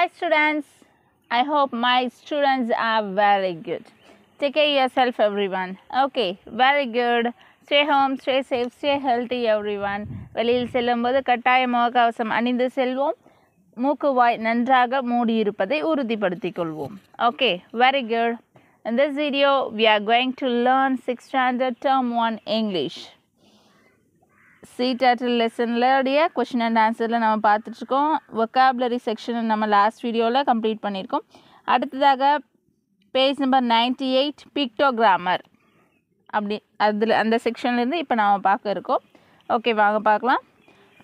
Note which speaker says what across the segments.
Speaker 1: my students i hope my students are very good take care yourself everyone okay very good stay home stay safe stay healthy everyone வெளியில் செல்லும்போது கட்டாய முகக்கவசம் அணிந்து செல்வோம் மூக்கு வாய் நன்றாக மூடியிருப்பதை உறுதிப்படுத்திக் கொள்வோம் ஓகே வெரி குட் இந்த video we are going to learn six standard term one English சி டேட்டில் லெசன்லடைய கொஷின் அண்ட் ஆன்சரில் நம்ம பார்த்துட்ருக்கோம் ஒக்காபுலரி செக்ஷனை நம்ம லாஸ்ட் வீடியோவில் கம்ப்ளீட் பண்ணியிருக்கோம் அடுத்ததாக பேஜ் நம்பர் நைன்டி எயிட் பிக்டோகிராமர் அப்படி அதில் அந்த செக்ஷன்லேருந்து இப்போ நாம் பார்க்க இருக்கோம் ஓகே வாங்க பார்க்கலாம்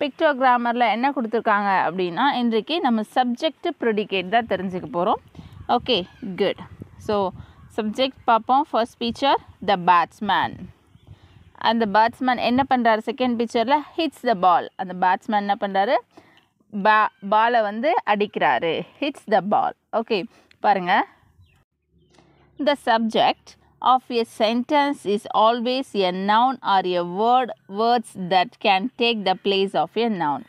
Speaker 1: பிக்டோகிராமரில் என்ன கொடுத்துருக்காங்க அப்படின்னா இன்றைக்கு நம்ம சப்ஜெக்ட் ப்ரொடிகேட் தான் தெரிஞ்சுக்க போகிறோம் ஓகே குட் ஸோ சப்ஜெக்ட் பார்ப்போம் ஃபர்ஸ்ட் பீச்சர் த பேட்ஸ்மேன் அந்த பேட்ஸ்மேன் என்ன பண்ணுறாரு செகண்ட் பிக்சரில் ஹிட்ஸ் த பால் அந்த பேட்ஸ்மேன் என்ன பண்ணுறாரு பா பாலை வந்து அடிக்கிறாரு ஹிட்ஸ் த பால் ஓகே பாருங்கள் the subject of a sentence is always a noun or a word words that can take the place of a noun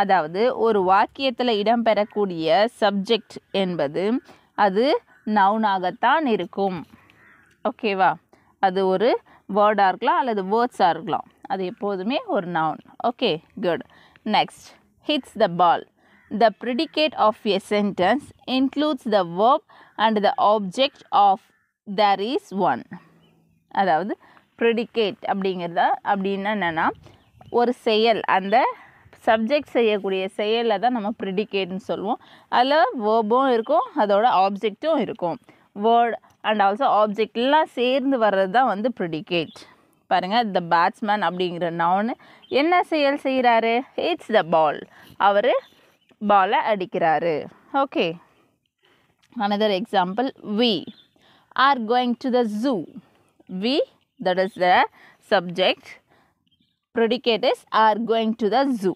Speaker 1: அதாவது ஒரு வாக்கியத்தில் இடம்பெறக்கூடிய சப்ஜெக்ட் என்பது அது நவுனாகத்தான் இருக்கும் ஓகேவா அது ஒரு வேர்டாக இருக்கலாம் அல்லது வேர்ட்ஸாக இருக்கலாம் அது எப்போதுமே ஒரு noun okay good next hits the ball the predicate of a sentence includes the verb and the object of there is one அதாவது ப்ரிடிகேட் அப்படிங்கிறத அப்படின்னா என்னென்னா ஒரு செயல் அந்த சப்ஜெக்ட் செய்யக்கூடிய செயலில் தான் நம்ம ப்ரிடிகேட்னு சொல்லுவோம் அதில் வேர்பும் இருக்கும் அதோட ஆப்ஜெக்டும் இருக்கும் வேர்ட் அண்ட் ஆல்சோ ஆப்ஜெக்ட்லாம் சேர்ந்து வர்றது தான் வந்து ப்ரிடிகேட் பாருங்கள் த பேட்ஸ்மேன் அப்படிங்கிற நவுனு என்ன செயல் செய்கிறாரு இட்ஸ் த பால் அவர் பாலை அடிக்கிறாரு okay another example we are going to the zoo we that is the subject predicate is are going to the zoo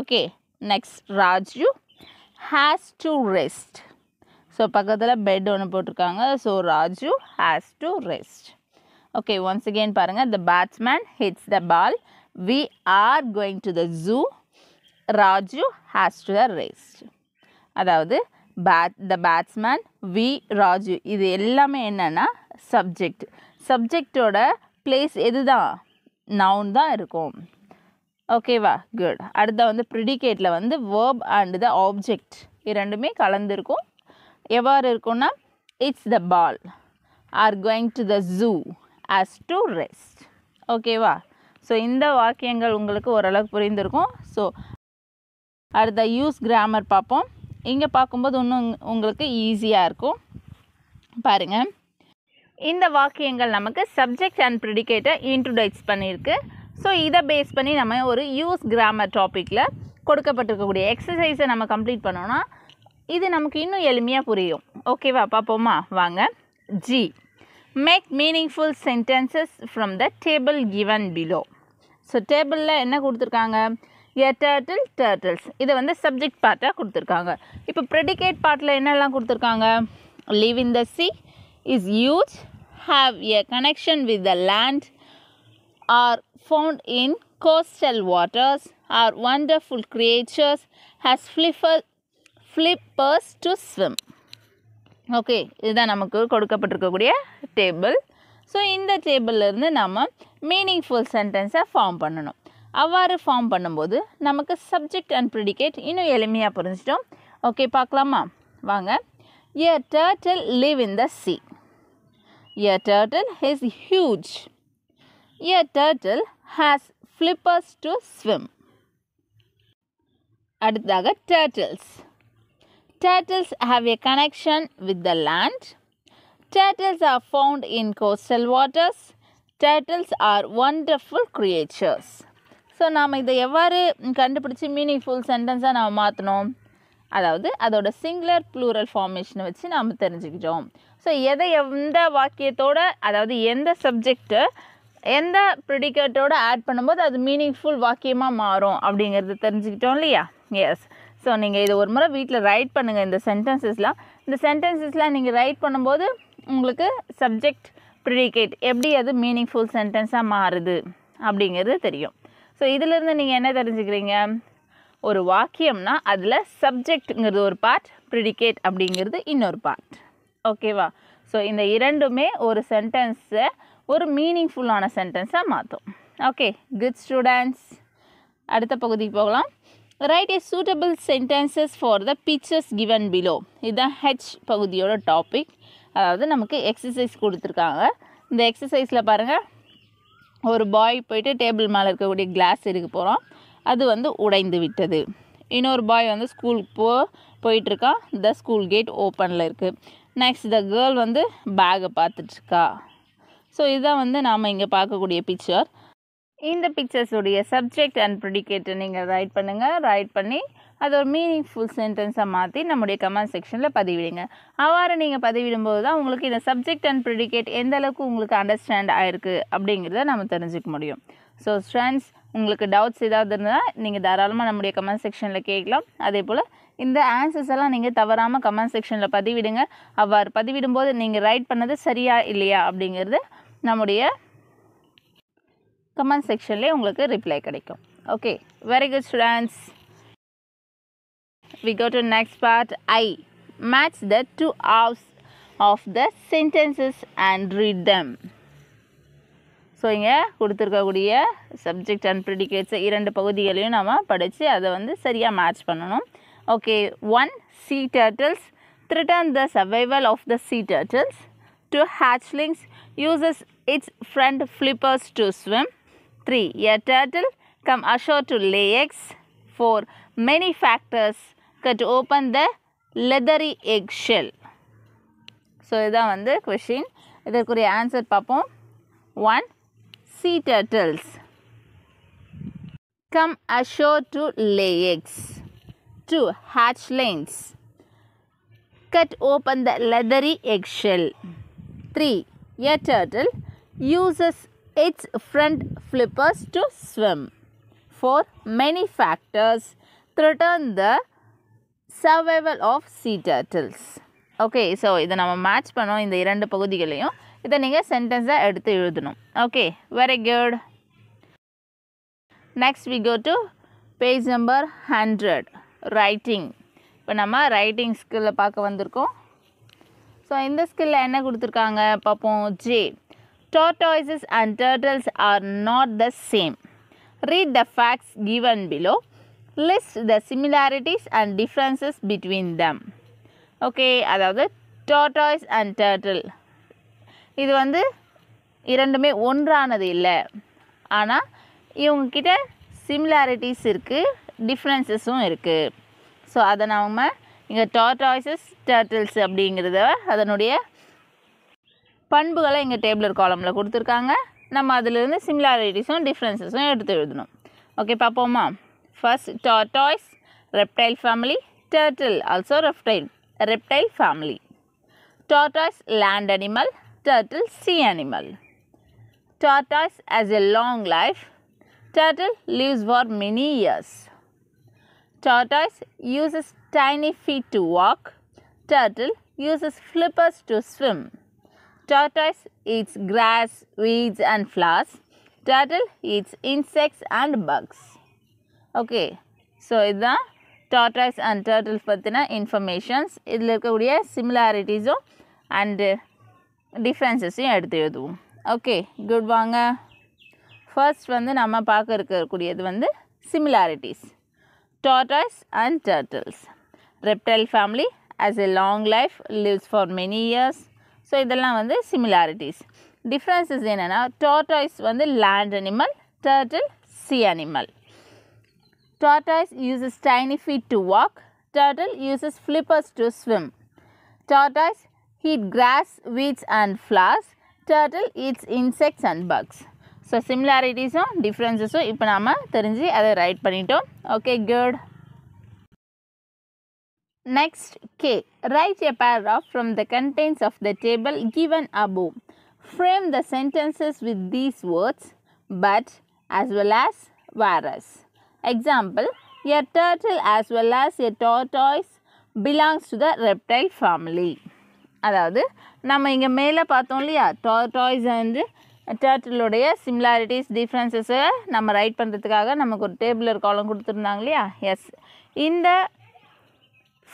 Speaker 1: okay next Raju has to rest so பக்கத்தில் bed ஒன்று போட்டிருக்காங்க so Raju has to rest okay once again பாருங்கள் the batsman hits the ball we are going to the zoo Raju has to the rest அதாவது bat the batsman we Raju இது எல்லாமே என்னென்னா subject சப்ஜெக்டோட place எது தான் நவுன் தான் இருக்கும் ஓகேவா குட் அடுத்த வந்து ப்ரிடிகேட்டில் வந்து வேர்ப் அண்டு த ஆப்ஜெக்ட் இரண்டுமே கலந்துருக்கும் எவ்வாறு இருக்கும்னா it's the ball are going to the zoo has to rest ஓகேவா ஸோ இந்த வாக்கியங்கள் உங்களுக்கு ஓரளவுக்கு புரிந்திருக்கும் ஸோ அடுத்த யூஸ் கிராமர் பார்ப்போம் இங்கே பார்க்கும்போது இன்னும் உங்களுக்கு ஈஸியாக இருக்கும் பாருங்கள் இந்த வாக்கியங்கள் நமக்கு சப்ஜெக்ட் அண்ட் ப்ரிடிகேட்டை இன்ட்ரோடைஸ் பண்ணியிருக்கு ஸோ இதை பேஸ் பண்ணி நம்ம ஒரு யூஸ் கிராமர் டாப்பிக்கில் கொடுக்கப்பட்டிருக்கக்கூடிய எக்ஸசைஸை நம்ம கம்ப்ளீட் பண்ணோன்னா இது நமக்கு இன்னும் எளிமையாக புரியும் ஓகேவா பார்ப்போமா வாங்க G make meaningful sentences from the table given below so டேபிளில் என்ன கொடுத்துருக்காங்க எ டேர்டில் டேர்ட்டில்ஸ் இதை வந்து சப்ஜெக்ட் பார்ட்டாக கொடுத்துருக்காங்க இப்போ ப்ரெடிகேட் பார்ட்டில் என்னெல்லாம் கொடுத்துருக்காங்க live in the sea is huge have a connection with the land are found in coastal waters are wonderful creatures has flipper flippers to swim okay இதுதான் நமக்கு கொடுக்கப்பட்டிருக்கக்கூடிய டேபிள் ஸோ இந்த டேபிளிலேருந்து நம்ம மீனிங்ஃபுல் சென்டென்ஸை ஃபார்ம் பண்ணணும் அவ்வாறு ஃபார்ம் பண்ணும்போது நமக்கு subject and predicate இன்னும் எளிமையாக புரிஞ்சிட்டோம் ஓகே பார்க்கலாமா வாங்க a turtle live in the sea a turtle is huge a turtle has flippers to swim அடுத்ததாக turtles Turtles have a connection with the land. Turtles are found in coastal waters. Turtles are wonderful creatures. So நாம் இதை எவ்வாறு கண்டுபிடிச்சி meaningful சென்டென்ஸாக நாம் மாற்றினோம் அதாவது அதோட singular plural ஃபார்மேஷனை வச்சு நாம் தெரிஞ்சுக்கிட்டோம் ஸோ எதை எந்த வாக்கியத்தோட அதாவது எந்த சப்ஜெக்ட்டு எந்த ப்ரிடிகேட்டோட ஆட் பண்ணும்போது அது மீனிங்ஃபுல் வாக்கியமாக மாறும் அப்படிங்கிறது தெரிஞ்சுக்கிட்டோம் இல்லையா எஸ் ஸோ நீங்கள் இதை ஒரு முறை வீட்டில் ரைட் பண்ணுங்கள் இந்த சென்டென்சஸ்லாம் இந்த சென்டென்சஸ்லாம் நீங்கள் ரைட் பண்ணும்போது உங்களுக்கு சப்ஜெக்ட் ப்ரிடிகேட் எப்படி அது மீனிங்ஃபுல் சென்டென்ஸாக மாறுது அப்படிங்கிறது தெரியும் ஸோ இதிலேருந்து நீங்கள் என்ன தெரிஞ்சுக்கிறீங்க ஒரு வாக்கியம்னா அதில் சப்ஜெக்ட்டுங்கிறது ஒரு பார்ட் ப்ரிடிகேட் அப்படிங்கிறது இன்னொரு பார்ட் ஓகேவா ஸோ இந்த இரண்டுமே ஒரு சென்டென்ஸை ஒரு மீனிங்ஃபுல்லான சென்டென்ஸாக மாற்றும் ஓகே குட் ஸ்டூடெண்ட்ஸ் அடுத்த பகுதிக்கு போகலாம் write a suitable sentences for the pictures given below இதுதான் ஹெச் பகுதியோட டாபிக் அதாவது நமக்கு எக்ஸசைஸ் கொடுத்துருக்காங்க இந்த எக்ஸசைஸில் பாருங்கள் ஒரு பாய் போயிட்டு டேபிள் மேலே இருக்கக்கூடிய கிளாஸ் இருக்க போகிறோம் அது வந்து உடைந்து விட்டது இன்னொரு பாய் வந்து ஸ்கூலுக்கு போ போயிட்டுருக்கான் த ஸ்கூல் கேட் ஓப்பனில் இருக்குது நெக்ஸ்ட் த கேர்ள் வந்து பேகை பார்த்துட்ருக்கா ஸோ இதுதான் வந்து நாம் இங்கே பார்க்கக்கூடிய பிக்சர் இந்த பிக்சர்ஸுடைய சப்ஜெக்ட் அண்ட் ப்ரிடிகேட்டை நீங்கள் ரைட் பண்ணுங்கள் ரைட் பண்ணி அது ஒரு மீனிங்ஃபுல் சென்டென்ஸாக மாற்றி நம்முடைய கமெண்ட் செக்ஷனில் பதிவிடுங்க அவ்வாறு நீங்கள் பதிவிடும்போது தான் உங்களுக்கு இந்த சப்ஜெக்ட் அண்ட் ப்ரிடிகேட் எந்த அளவுக்கு உங்களுக்கு அண்டர்ஸ்டாண்ட் ஆயிருக்கு அப்படிங்கிறத நம்ம தெரிஞ்சுக்க முடியும் ஸோ ஸ்ட்ரெண்ட்ஸ் உங்களுக்கு டவுட்ஸ் ஏதாவது இருந்தால் நீங்கள் தாராளமாக நம்முடைய கமெண்ட் செக்ஷனில் கேட்கலாம் அதே போல் இந்த ஆன்சர்ஸ் எல்லாம் நீங்கள் தவறாமல் கமெண்ட் செக்ஷனில் பதிவிடுங்க அவ்வாறு பதிவிடும்போது நீங்கள் ரைட் பண்ணது சரியா இல்லையா அப்படிங்கிறது நம்முடைய கமெண்ட் செக்ஷன்லேயே உங்களுக்கு ரிப்ளை கிடைக்கும் okay very good students we go to next part I match the two halves of the sentences and read them so இங்கே கொடுத்துருக்கக்கூடிய சப்ஜெக்ட் அண்ட் ப்ரிடிகேட்ஸை இரண்டு பகுதிகளையும் நம்ம படித்து அதை வந்து சரியாக மேட்ச் பண்ணணும் okay one sea turtles threaten the survival of the sea turtles two hatchlings uses its front flippers to swim 3. A turtle come ashore to lay eggs. 4. Many factors cut open the leathery eggshell. So இதுதான் வந்து question இதற்குரிய answer பார்ப்போம் one sea turtles come ashore to lay eggs two hatchlings cut open the leathery eggshell three a turtle uses its front flippers to swim. For many factors threaten the survival of sea turtles. Okay so இதை நம்ம match பண்ணோம் இந்த இரண்டு பகுதிகளையும் இதை நீங்கள் சென்டென்ஸாக எடுத்து எழுதணும் okay very good next we go to page number hundred writing இப்போ நம்ம ரைட்டிங் ஸ்கில்லை பார்க்க வந்திருக்கோம் ஸோ இந்த ஸ்கில்லில் என்ன கொடுத்துருக்காங்க பார்ப்போம் J tortoises and turtles are not the same. Read the facts given below. List the similarities and differences between them. Okay அதாவது டாட்டாய்ஸ் அண்ட் டர்டில் இது வந்து இரண்டுமே ஒன்றானது இல்லை ஆனால் இவங்கக்கிட்ட சிமிலாரிட்டிஸ் இருக்குது டிஃப்ரென்சஸும் இருக்குது ஸோ அதை நாம் இங்கே டாட்டாய்ஸஸ் டர்டில்ஸ் அப்படிங்கிறத அதனுடைய பண்புகளை எங்கள் டேபிளர் காலமில் கொடுத்துருக்காங்க நம்ம அதிலிருந்து சிமிலாரிட்டிஸும் டிஃப்ரென்சஸும் எடுத்து எழுதணும் ஓகே பார்ப்போமா first tortoise reptile family turtle also reptile reptile family tortoise land animal turtle sea animal tortoise has a long life turtle lives for many years tortoise uses tiny feet to walk turtle uses flippers to swim Tortoise eats grass, weeds and flowers. Turtle eats insects and bugs. Okay so இதுதான் tortoise and turtles பற்றின informations இதில் இருக்கக்கூடிய சிமிலாரிட்டிஸும் and டிஃப்ரென்சஸையும் எடுத்து எழுதுவோம் okay good வாங்க first வந்து நம்ம பார்க்க இருக்கக்கூடியது வந்து similarities tortoise and turtles reptile family has a long life lives for many years so இதெல்லாம் வந்து சிமிலாரிட்டிஸ் டிஃப்ரென்சஸ் என்னென்னா டோர்டாய்ஸ் வந்து land animal turtle sea animal tortoise uses tiny feet to walk turtle uses flippers to swim tortoise eats grass weeds and flowers turtle eats insects and bugs so சிமிலாரிட்டிஸும் டிஃப்ரென்சஸும் இப்போ நாம் தெரிஞ்சு அதை write பண்ணிட்டோம் okay good Next, K. Write a paragraph from the contents of the table given above. Frame the sentences with these words, but, as well as, whereas. Example, a turtle as well as a tortoise belongs to the reptile family. அதாவது நம்ம இங்கே மேலே பார்த்தோம் இல்லையா tortoise and டேர்ட்டிலுடைய similarities டிஃப்ரென்சஸை நம்ம write பண்ணுறதுக்காக நமக்கு ஒரு டேபிள் காலம் கொடுத்துருந்தாங்க இல்லையா எஸ் இந்த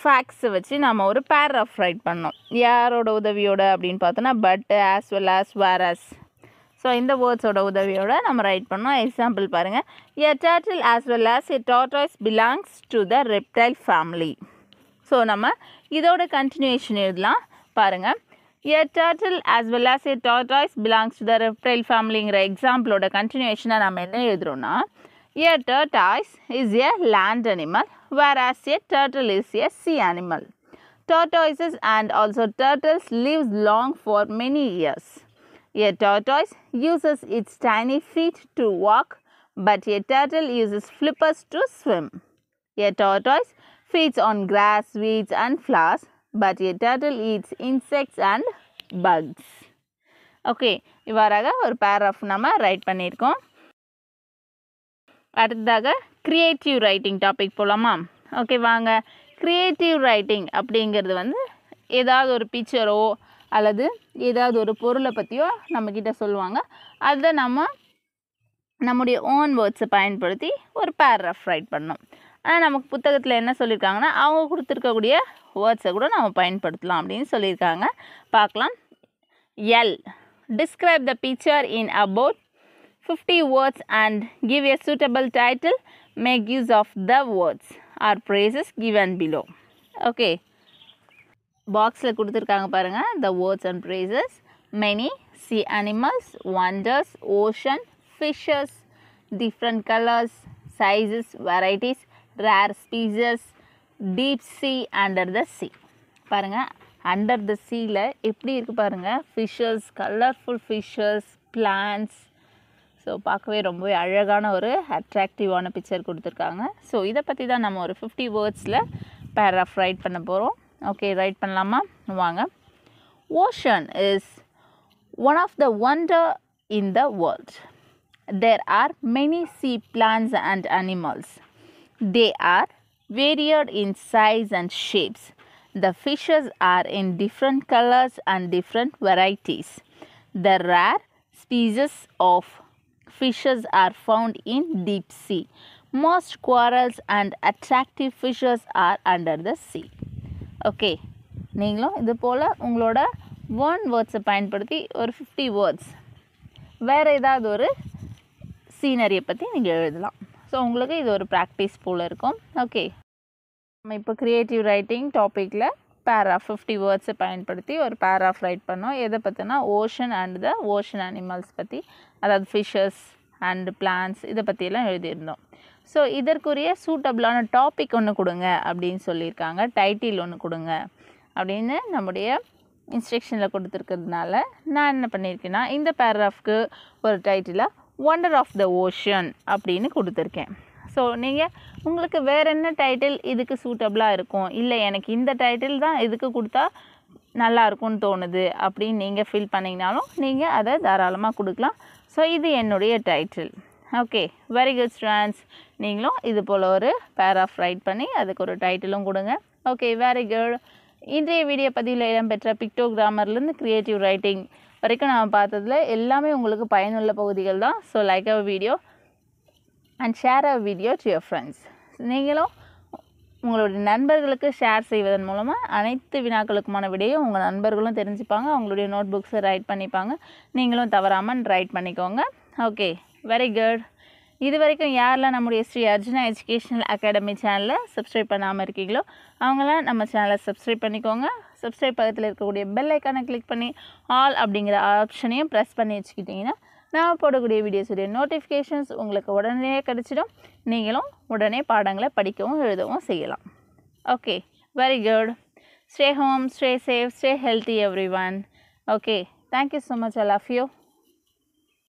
Speaker 1: ஃபேக்ஸை வச்சு நம்ம ஒரு பேராஃப் ரைட் பண்ணோம் யாரோட உதவியோட அப்படின்னு பார்த்தோன்னா but as well as whereas so இந்த வேர்ட்ஸோட உதவியோட நம்ம ரைட் பண்ணோம் எக்ஸாம்பிள் பாருங்கள் a turtle as well as a tortoise belongs to the reptile family so நம்ம இதோட கண்டினியூஷன் எழுதலாம் பாருங்கள் a turtle as well as a tortoise belongs to the reptile ஃபேமிலிங்கிற எக்ஸாம்பிளோட கண்டினியூஷனாக நம்ம என்ன எழுதுகிறோம்னா a tortoise is a land animal whereas a turtle is a sea animal. Tortoises and also turtles live long for many years. A tortoise uses its tiny feet to walk, but a turtle uses flippers to swim. A tortoise feeds on grass, weeds and flowers, but a turtle eats insects and bugs. Okay இவ்வாறாக ஒரு paragraph நம்ம write பண்ணியிருக்கோம் அடுத்ததாக creative writing topic போகலாமா okay வாங்க creative writing அப்படிங்கிறது வந்து ஏதாவது ஒரு பிக்சரோ அல்லது ஏதாவது ஒரு பொருளை பற்றியோ நம்மக்கிட்ட சொல்லுவாங்க அதை நம்ம நம்முடைய ஓன் வேர்ட்ஸை பயன்படுத்தி ஒரு பேராகிராஃப் ரைட் பண்ணோம் ஆனால் நமக்கு புத்தகத்தில் என்ன சொல்லியிருக்காங்கன்னா அவங்க கொடுத்துருக்கக்கூடிய வேர்ட்ஸை கூட நம்ம பயன்படுத்தலாம் அப்படின்னு சொல்லியிருக்காங்க பார்க்கலாம் L describe the picture in about fifty words and give a suitable title make use of the words or phrases given below okay பாக்ஸில் கொடுத்துருக்காங்க பாருங்கள் the words and phrases many sea animals wonders ocean fishes different colours sizes varieties rare species deep sea under the sea பாருங்கள் under the சீயில் எப்படி இருக்குது பாருங்கள் fishes colourful fishes plants so பார்க்கவே ரொம்பவே அழகான ஒரு அட்ராக்டிவான பிக்சர் கொடுத்துருக்காங்க ஸோ இதை பற்றி தான் நம்ம ஒரு ஃபிஃப்டி வேர்ட்ஸில் பேராஃப் ரைட் பண்ண போகிறோம் ஓகே ரைட் பண்ணலாமா வாங்க ocean is one of the wonder in the world there are many sea plants and animals they are varied in size and shapes the fishes are in different colours and different varieties The rare species of fishes are found in deep sea. Most corals and attractive fishes are under the sea. Okay நீங்களும் இது போல் உங்களோட one வேர்ட்ஸை பயன்படுத்தி ஒரு fifty words வேறு ஏதாவது ஒரு சீனரியை பற்றி நீங்கள் எழுதலாம் ஸோ உங்களுக்கு இது ஒரு ப்ராக்டிஸ் போல் இருக்கும் ஓகே நம்ம இப்போ க்ரியேட்டிவ் ரைட்டிங் டாப்பிக்கில் பேரா ஃபிஃப்டி வேர்ட்ஸை பயன்படுத்தி ஒரு பேராஃப் ரைட் பண்ணோம் எதை பற்றினா ocean and the ocean animals பற்றி அதாவது ஃபிஷஸ் அண்டு பிளான்ஸ் இதை பற்றியெல்லாம் எழுதியிருந்தோம் ஸோ இதற்குரிய சூட்டபிளான டாபிக் ஒன்று கொடுங்க அப்படின்னு சொல்லியிருக்காங்க டைட்டில் ஒன்று கொடுங்க அப்படின்னு நம்முடைய இன்ஸ்ட்ரக்ஷனில் கொடுத்துருக்கிறதுனால நான் என்ன பண்ணியிருக்கேன்னா இந்த பேராஃப்க்கு ஒரு டைட்டிலாக ஒண்டர் ஆஃப் த ஓஷன் அப்படின்னு கொடுத்துருக்கேன் ஸோ நீங்கள் உங்களுக்கு வேறு என்ன டைட்டில் இதுக்கு சூட்டபுளாக இருக்கும் இல்லை எனக்கு இந்த டைட்டில் தான் இதுக்கு கொடுத்தா நல்லா இருக்கும்னு தோணுது அப்படின்னு நீங்கள் ஃபீல் பண்ணிங்கனாலும் நீங்கள் அதை தாராளமாக கொடுக்கலாம் ஸோ இது என்னுடைய title okay very good students நீங்களும் இது போல் ஒரு பேராஃப் ரைட் பண்ணி அதுக்கு ஒரு டைட்டிலும் கொடுங்க ஓகே வெரி குட் இன்றைய வீடியோ பதிவில் இடம்பெற்ற பிக்டோ கிராமர்லேருந்து க்ரியேட்டிவ் ரைட்டிங் வரைக்கும் நான் பார்த்ததில் எல்லாமே உங்களுக்கு பயனுள்ள பகுதிகள் தான் so like a video and share a video to your friends நீங்களும் உங்களுடைய நண்பர்களுக்கு ஷேர் செய்வதன் மூலமாக அனைத்து வினாக்களுக்குமான விடையும் உங்கள் நண்பர்களும் தெரிஞ்சுப்பாங்க அவங்களுடைய நோட் புக்ஸை ரைட் பண்ணிப்பாங்க நீங்களும் தவறாமல் ரைட் பண்ணிக்கோங்க ஓகே வெரி குட் இது வரைக்கும் யாரெல்லாம் நம்முடைய ஸ்ரீ அர்ஜுனா எஜுகேஷனல் அகாடமி சேனலில் சப்ஸ்கிரைப் பண்ணாமல் இருக்கீங்களோ அவங்களாம் நம்ம சேனலை சப்ஸ்கிரைப் பண்ணிக்கோங்க சப்ஸ்கிரைப் பக்கத்தில் இருக்கக்கூடிய பெல் ஐக்கானை கிளிக் பண்ணி ஆல் அப்படிங்கிற ஆப்ஷனையும் ப்ரெஸ் பண்ணி வச்சுக்கிட்டிங்கன்னா நான் போடக்கூடிய வீடியோஸுடைய நோட்டிஃபிகேஷன்ஸ் உங்களுக்கு உடனே கிடச்சிடும் நீங்களும் உடனே பாடங்களை படிக்கவும் எழுதவும் செய்யலாம் okay very good stay home stay safe stay healthy everyone okay thank you so much I love you